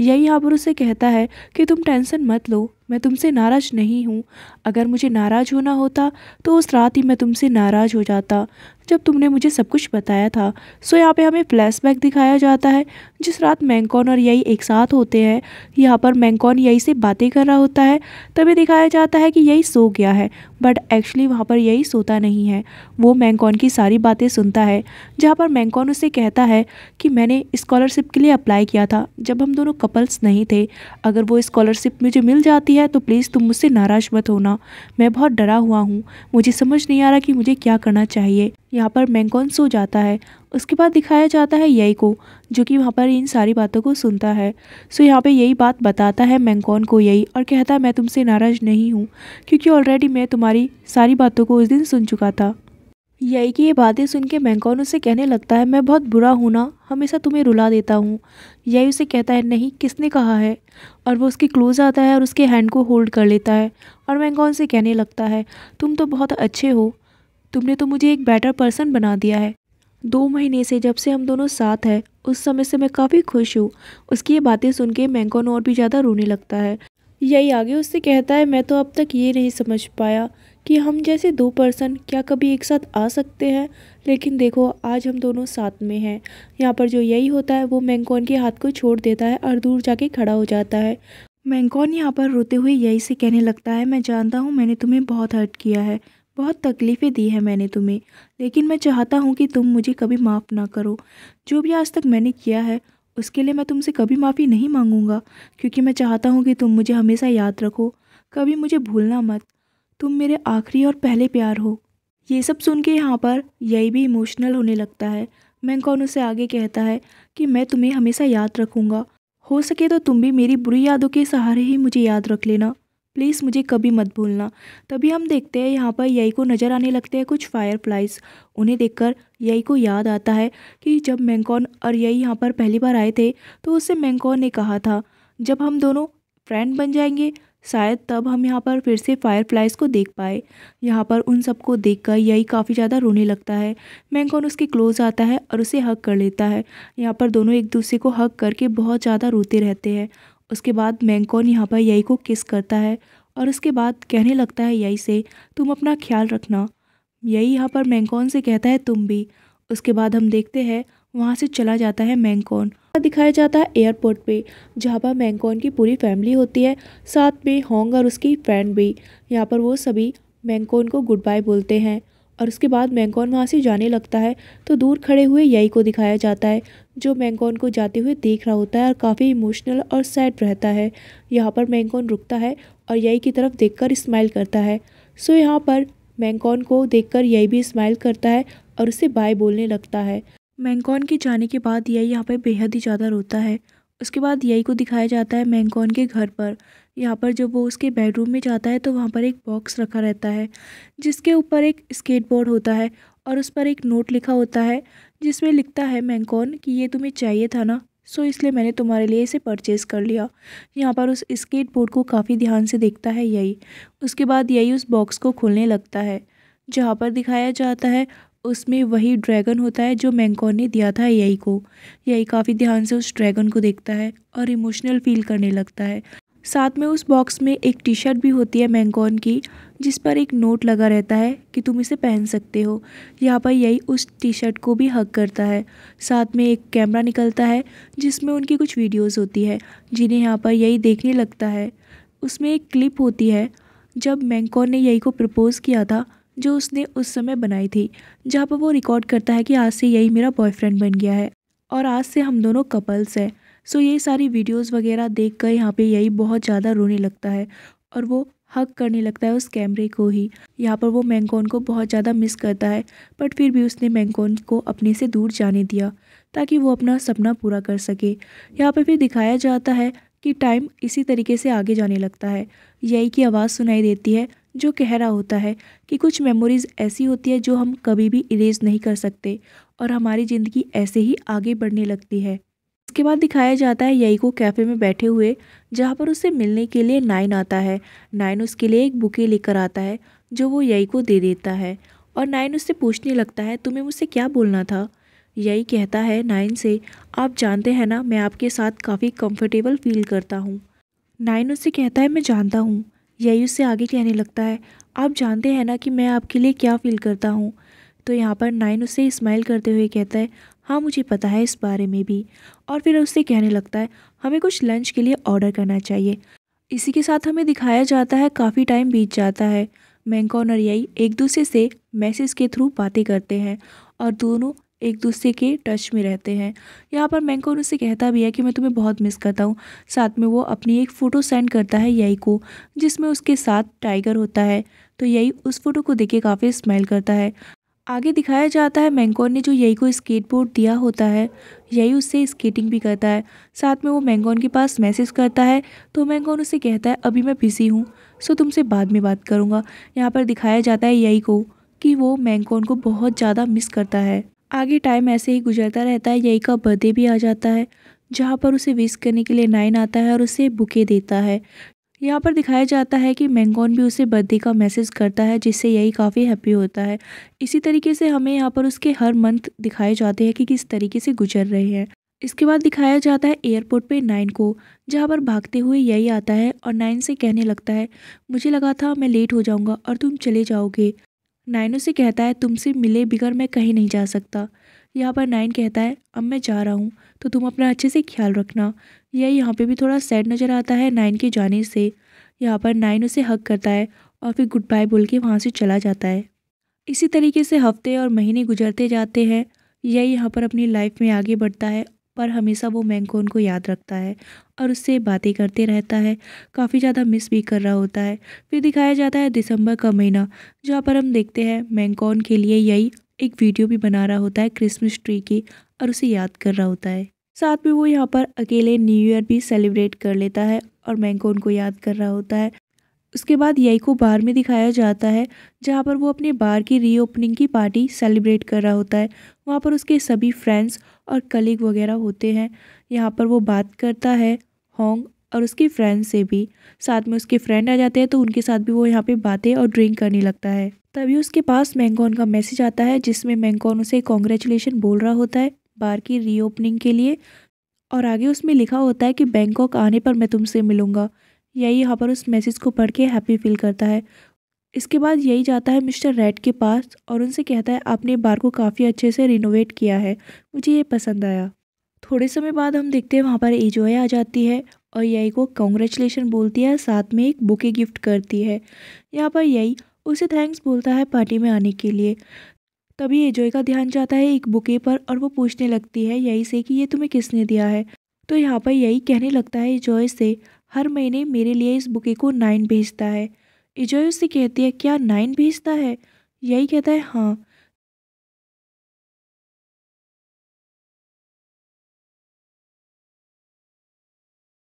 यही यहाँ पर उसे कहता है कि तुम टेंशन मत लो मैं तुमसे नाराज़ नहीं हूँ अगर मुझे नाराज़ होना होता तो उस रात ही मैं तुमसे नाराज़ हो जाता जब तुमने मुझे सब कुछ बताया था सो यहाँ पे हमें फ्लैशबैक दिखाया जाता है जिस रात मैंकॉन और यही एक साथ होते हैं यहाँ पर मैंकॉन यही से बातें कर रहा होता है तभी दिखाया जाता है कि यही सो गया है बट एक्चुअली वहाँ पर यही सोता नहीं है वो मैंकॉन की सारी बातें सुनता है जहाँ पर मैंकॉन उसे कहता है कि मैंने स्कॉलरशिप के लिए अप्लाई किया था जब हम दोनों कपल्स नहीं थे अगर वो स्कॉलरशिप मुझे मिल जाती किया है तो प्लीज़ तुम मुझसे नाराज़ मत होना मैं बहुत डरा हुआ हूँ मुझे समझ नहीं आ रहा कि मुझे क्या करना चाहिए यहाँ पर मैंगकॉन सो जाता है उसके बाद दिखाया जाता है यही को जो कि वहाँ पर इन सारी बातों को सुनता है सो यहाँ पे यही बात बताता है मैंगकॉन को यही और कहता है मैं तुमसे नाराज़ नहीं हूँ क्योंकि ऑलरेडी मैं तुम्हारी सारी बातों को उस दिन सुन चुका था यही की ये बातें सुन के मैंकौन उसे कहने लगता है मैं बहुत बुरा हूँ ना हमेशा तुम्हें रुला देता हूँ यही उसे कहता है नहीं किसने कहा है और वो उसके क्लोज़ आता है और उसके हैंड को होल्ड कर लेता है और मैंकौन से कहने लगता है तुम तो बहुत अच्छे हो तुमने तो मुझे एक बेटर पर्सन बना दिया है दो महीने से जब से हम दोनों साथ हैं उस समय से मैं काफ़ी खुश हूँ उसकी ये बातें सुन के मैंकौन और भी ज़्यादा रोने लगता है यही आगे उससे कहता है मैं तो अब तक ये नहीं समझ पाया कि हम जैसे दो पर्सन क्या कभी एक साथ आ सकते हैं लेकिन देखो आज हम दोनों साथ में हैं यहाँ पर जो यही होता है वो मैंगकॉन के हाथ को छोड़ देता है और दूर जाके खड़ा हो जाता है मैंगकॉन यहाँ पर रोते हुए यही से कहने लगता है मैं जानता हूँ मैंने तुम्हें बहुत हर्ट किया है बहुत तकलीफ़ें दी है मैंने तुम्हें लेकिन मैं चाहता हूँ कि तुम मुझे कभी माफ़ ना करो जो भी आज तक मैंने किया है उसके लिए मैं तुमसे कभी माफ़ी नहीं मांगूंगा क्योंकि मैं चाहता हूँ कि तुम मुझे हमेशा याद रखो कभी मुझे भूलना मत तुम मेरे आखिरी और पहले प्यार हो ये सब सुन के यहाँ पर यही भी इमोशनल होने लगता है मैंकॉन उसे आगे कहता है कि मैं तुम्हें हमेशा याद रखूँगा हो सके तो तुम भी मेरी बुरी यादों के सहारे ही मुझे याद रख लेना प्लीज़ मुझे कभी मत भूलना तभी हम देखते हैं यहाँ पर यही को नज़र आने लगते हैं कुछ फायरफ्लाइज उन्हें देखकर यही को याद आता है कि जब मैंकॉन और यही यहाँ पर पहली बार आए थे तो उससे मैंकॉन ने कहा था जब हम दोनों फ्रेंड बन जाएंगे शायद तब हम यहाँ पर फिर से फायरफ्लाइज को देख पाए यहाँ पर उन सबको देखकर यही काफ़ी ज़्यादा रोने लगता है मैंगोन उसके क्लोज आता है और उसे हक कर लेता है यहाँ पर दोनों एक दूसरे को हक करके बहुत ज़्यादा रोते रहते हैं उसके बाद मैंगोन यहाँ पर यही को किस करता है और उसके बाद कहने लगता है यही से तुम अपना ख्याल रखना यही यहाँ पर मैंगोन से कहता है तुम भी उसके बाद हम देखते हैं वहाँ से चला जाता है मैंगकॉन दिखाया जाता है एयरपोर्ट पे जहाँ पर मैंगकॉन की पूरी फैमिली होती है साथ में होंग और उसकी फ्रेंड भी यहाँ पर वो सभी मैंगकॉन को गुड बाय बोलते हैं और उसके बाद मैंगकॉन वहाँ से जाने लगता है तो दूर खड़े हुए यही को दिखाया जाता है जो मैंगकॉन को जाते हुए देख रहा होता है और काफ़ी इमोशनल और सैड रहता है यहाँ पर मैंगकॉन रुकता है और यही की तरफ कर स्माइल करता है सो यहाँ पर मैंगकॉन को देख कर यही भी स्माइल करता है और उसे बाय बोलने लगता है मैंगकॉन के जाने के बाद यई यहाँ पर बेहद ही ज़्यादा रोता है उसके बाद यही को दिखाया जाता है मैंगकॉन के घर पर यहाँ पर जब वो उसके बेडरूम में जाता है तो वहाँ पर एक बॉक्स रखा रहता है जिसके ऊपर एक स्केटबोर्ड होता है और उस पर एक नोट लिखा होता है जिसमें लिखता है मैंगकॉन कि ये तुम्हें चाहिए था ना सो इसलिए मैंने तुम्हारे लिए इसे परचेज़ कर लिया यहाँ पर उस स्केट बोर्ड को काफ़ी ध्यान से देखता है यही उसके बाद यही उस बॉक्स को खोलने लगता है जहाँ पर दिखाया जाता है उसमें वही ड्रैगन होता है जो मैंकोन ने दिया था यही को यही काफ़ी ध्यान से उस ड्रैगन को देखता है और इमोशनल फील करने लगता है साथ में उस बॉक्स में एक टी शर्ट भी होती है मैंकॉन की जिस पर एक नोट लगा रहता है कि तुम इसे पहन सकते हो यहाँ पर यही उस टी शर्ट को भी हक करता है साथ में एक कैमरा निकलता है जिसमें उनकी कुछ वीडियोस होती है जिन्हें यहाँ पर यही देखने लगता है उसमें एक क्लिप होती है जब मैंकॉन ने यही को प्रपोज़ किया था जो उसने उस समय बनाई थी जहाँ पर वो रिकॉर्ड करता है कि आज से यही मेरा बॉयफ्रेंड बन गया है और आज से हम दोनों कपल्स हैं सो ये सारी वीडियोस वगैरह देख कर यहाँ पर यही बहुत ज़्यादा रोने लगता है और वो हक करने लगता है उस कैमरे को ही यहाँ पर वो मैंगकोन को बहुत ज़्यादा मिस करता है बट फिर भी उसने मैंगकोन को अपने से दूर जाने दिया ताकि वो अपना सपना पूरा कर सके यहाँ पर फिर दिखाया जाता है कि टाइम इसी तरीके से आगे जाने लगता है यही की आवाज़ सुनाई देती है जो कह रहा होता है कि कुछ मेमोरीज़ ऐसी होती है जो हम कभी भी इरेज नहीं कर सकते और हमारी ज़िंदगी ऐसे ही आगे बढ़ने लगती है इसके बाद दिखाया जाता है यही को कैफ़े में बैठे हुए जहाँ पर उससे मिलने के लिए नाइन आता है नाइन उसके लिए एक बुके लेकर आता है जो वो यही को दे देता है और नाइन उससे पूछने लगता है तुम्हें मुझसे क्या बोलना था यही कहता है नाइन से आप जानते हैं ना मैं आपके साथ काफ़ी कंफर्टेबल फील करता हूँ नाइन उससे कहता है मैं जानता हूँ यही उससे आगे कहने लगता है आप जानते हैं ना कि मैं आपके लिए क्या फ़ील करता हूँ तो यहाँ पर नाइन उससे स्माइल करते हुए कहता है हाँ मुझे पता है इस बारे में भी और फिर उससे कहने लगता है हमें कुछ लंच के लिए ऑर्डर करना चाहिए इसी के साथ हमें दिखाया जाता है काफ़ी टाइम बीत जाता है मैंकॉन और यही एक दूसरे से मैसेज के थ्रू बातें करते हैं और दोनों एक दूसरे के टच में रहते हैं यहाँ पर मैंकोन उसे कहता भी है कि मैं तुम्हें बहुत मिस करता हूँ साथ में वो अपनी एक फ़ोटो सेंड करता है यही को जिसमें उसके साथ टाइगर होता है तो यही उस फोटो को देख के काफ़ी स्माइल करता है आगे दिखाया जाता है मैंगोन ने जो यही को स्केटबोर्ड दिया होता है यही उससे स्केटिंग भी करता है साथ में वो मैंगोन के पास मैसेज करता है तो मैंगोन उसे कहता है अभी मैं बिज़ी हूँ सो तुमसे बाद में बात करूँगा यहाँ पर दिखाया जाता है यही को कि वो मैंगोन को बहुत ज़्यादा मिस करता है आगे टाइम ऐसे ही गुजरता रहता है यही का बर्थडे भी आ जाता है जहाँ पर उसे विश करने के लिए नाइन आता है और उसे बुके देता है यहाँ पर दिखाया जाता है कि मैंगोन भी उसे बर्थडे का मैसेज करता है जिससे यही काफ़ी हैप्पी होता है इसी तरीके से हमें यहाँ पर उसके हर मंथ दिखाए जाते हैं कि किस तरीके से गुजर रहे हैं इसके बाद दिखाया जाता है एयरपोर्ट पे नाइन को जहाँ पर भागते हुए यही आता है और नाइन से कहने लगता है मुझे लगा था मैं लेट हो जाऊँगा और तुम चले जाओगे नाइनों से कहता है तुमसे मिले बिगर मैं कहीं नहीं जा सकता यहाँ पर नाइन कहता है अब मैं जा रहा हूँ तो तुम अपना अच्छे से ख्याल रखना यह यहाँ पे भी थोड़ा सैड नज़र आता है नाइन के जाने से यहाँ पर नाइन उसे हक करता है और फिर गुड बाय बोल के वहाँ से चला जाता है इसी तरीके से हफ्ते और महीने गुजरते जाते हैं यह यहाँ पर अपनी लाइफ में आगे बढ़ता है पर हमेशा वो मैंगो उनको याद रखता है और उससे बातें करते रहता है काफ़ी ज़्यादा मिस भी कर रहा होता है फिर दिखाया जाता है दिसंबर का महीना जहाँ पर हम देखते हैं मैंगकॉन के लिए यही एक वीडियो भी बना रहा होता है क्रिसमस ट्री की और उसे याद कर रहा होता है साथ में वो यहाँ पर अकेले न्यू ईयर भी सेलिब्रेट कर लेता है और मैंगो को याद कर रहा होता है उसके बाद यही को बार में दिखाया जाता है जहाँ पर वो अपने बार की रीओपनिंग की पार्टी सेलिब्रेट कर रहा होता है वहाँ पर उसके सभी फ्रेंड्स और कलीग वगैरह होते हैं यहाँ पर वो बात करता है होंग और उसके फ्रेंड से भी साथ में उसके फ्रेंड आ जाते हैं तो उनके साथ भी वो यहाँ पे बातें और ड्रिंक करने लगता है तभी उसके पास मैंगोन का मैसेज आता है जिसमें मैंगोन उसे कॉन्ग्रेचुलेशन बोल रहा होता है बार की रीओपनिंग के लिए और आगे उसमें लिखा होता है कि बैंकॉक आने पर मैं तुमसे मिलूँगा यही यहाँ पर उस मैसेज को पढ़ के हैप्पी फील करता है इसके बाद यही जाता है मिस्टर रेड के पास और उनसे कहता है आपने बार को काफ़ी अच्छे से रिनोवेट किया है मुझे ये पसंद आया थोड़े समय बाद हम देखते हैं वहाँ पर एजोए आ जाती है और यही को कॉन्ग्रेचुलेशन बोलती है साथ में एक बुके गिफ्ट करती है यहाँ पर यही उसे थैंक्स बोलता है पार्टी में आने के लिए तभी एजोय का ध्यान जाता है एक बुके पर और वो पूछने लगती है यही से कि ये तुम्हें किसने दिया है तो यहाँ पर यही कहने लगता है एजोय से हर महीने मेरे लिए इस बुके को नाइन भेजता है इजोय उससे कहती है क्या नाइन भेजता है यही कहता है हाँ